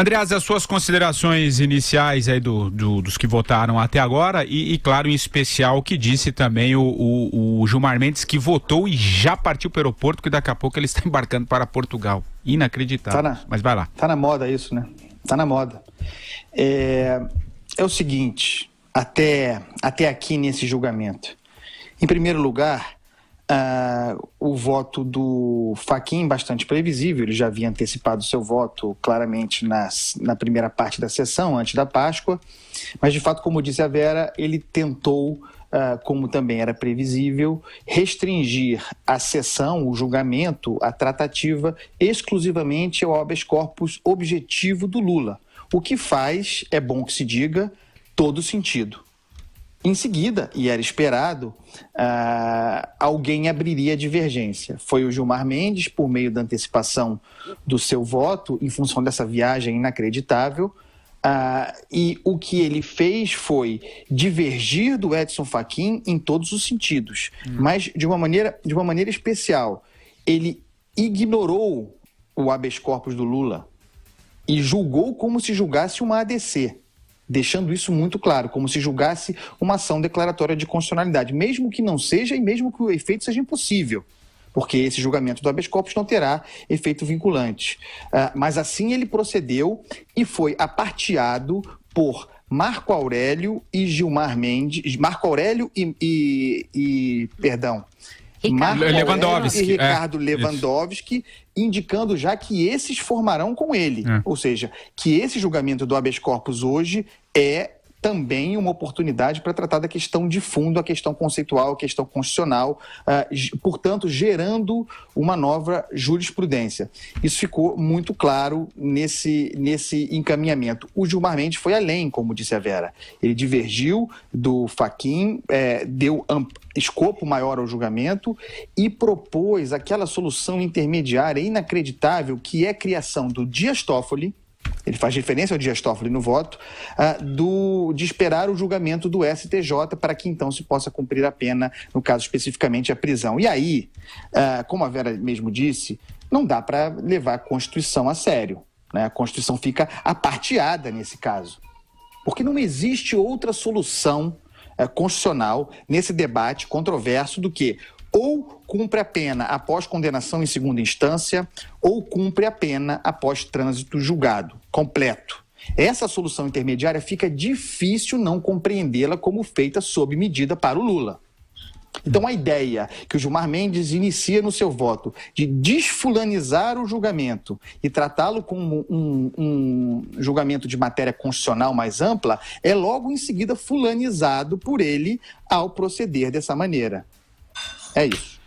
Andreas, as suas considerações iniciais aí do, do dos que votaram até agora e, e, claro, em especial o que disse também o, o, o, Gilmar Mendes, que votou e já partiu para o aeroporto, que daqui a pouco ele está embarcando para Portugal. Inacreditável. Tá na, Mas vai lá. Tá na moda isso, né? Tá na moda. É, é o seguinte, até, até aqui nesse julgamento. Em primeiro lugar, Uh, o voto do Faquin bastante previsível, ele já havia antecipado seu voto claramente nas, na primeira parte da sessão, antes da Páscoa, mas de fato, como disse a Vera, ele tentou, uh, como também era previsível, restringir a sessão, o julgamento, a tratativa exclusivamente ao habeas corpus objetivo do Lula, o que faz, é bom que se diga, todo sentido. Em seguida, e era esperado, uh, alguém abriria a divergência. Foi o Gilmar Mendes, por meio da antecipação do seu voto, em função dessa viagem inacreditável. Uh, e o que ele fez foi divergir do Edson Fachin em todos os sentidos, hum. mas de uma maneira, de uma maneira especial. Ele ignorou o habeas corpus do Lula e julgou como se julgasse uma ADC deixando isso muito claro, como se julgasse uma ação declaratória de constitucionalidade, mesmo que não seja e mesmo que o efeito seja impossível porque esse julgamento do habeas corpus não terá efeito vinculante. Ah, mas assim ele procedeu e foi aparteado por Marco Aurélio e Gilmar Mendes, Marco Aurélio e, e, e perdão, Ricardo Lewandowski. E é. Ricardo é. Lewandowski, indicando já que esses formarão com ele. É. Ou seja, que esse julgamento do habeas corpus hoje é também uma oportunidade para tratar da questão de fundo, a questão conceitual, a questão constitucional, ah, portanto, gerando uma nova jurisprudência. Isso ficou muito claro nesse, nesse encaminhamento. O Gilmar Mendes foi além, como disse a Vera. Ele divergiu do Faquim, é, eh, deu escopo maior ao julgamento e propôs aquela solução intermediária inacreditável que é a criação do Dias Toffoli, ele faz referência ao Dias Toffoli no voto, uh, do, de esperar o julgamento do STJ para que então se possa cumprir a pena, no caso especificamente a prisão. E aí, uh, como a Vera mesmo disse, não dá para levar a Constituição a sério. Né? A Constituição fica aparteada nesse caso, porque não existe outra solução uh, constitucional nesse debate controverso do que ou cumpre a pena após condenação em segunda instância, ou cumpre a pena após trânsito julgado completo. Essa solução intermediária fica difícil não compreendê-la como feita sob medida para o Lula. Então, a ideia que o Gilmar Mendes inicia no seu voto de desfulanizar o julgamento e tratá-lo como um, um, julgamento de matéria constitucional mais ampla é logo em seguida fulanizado por ele ao proceder dessa maneira. É isso.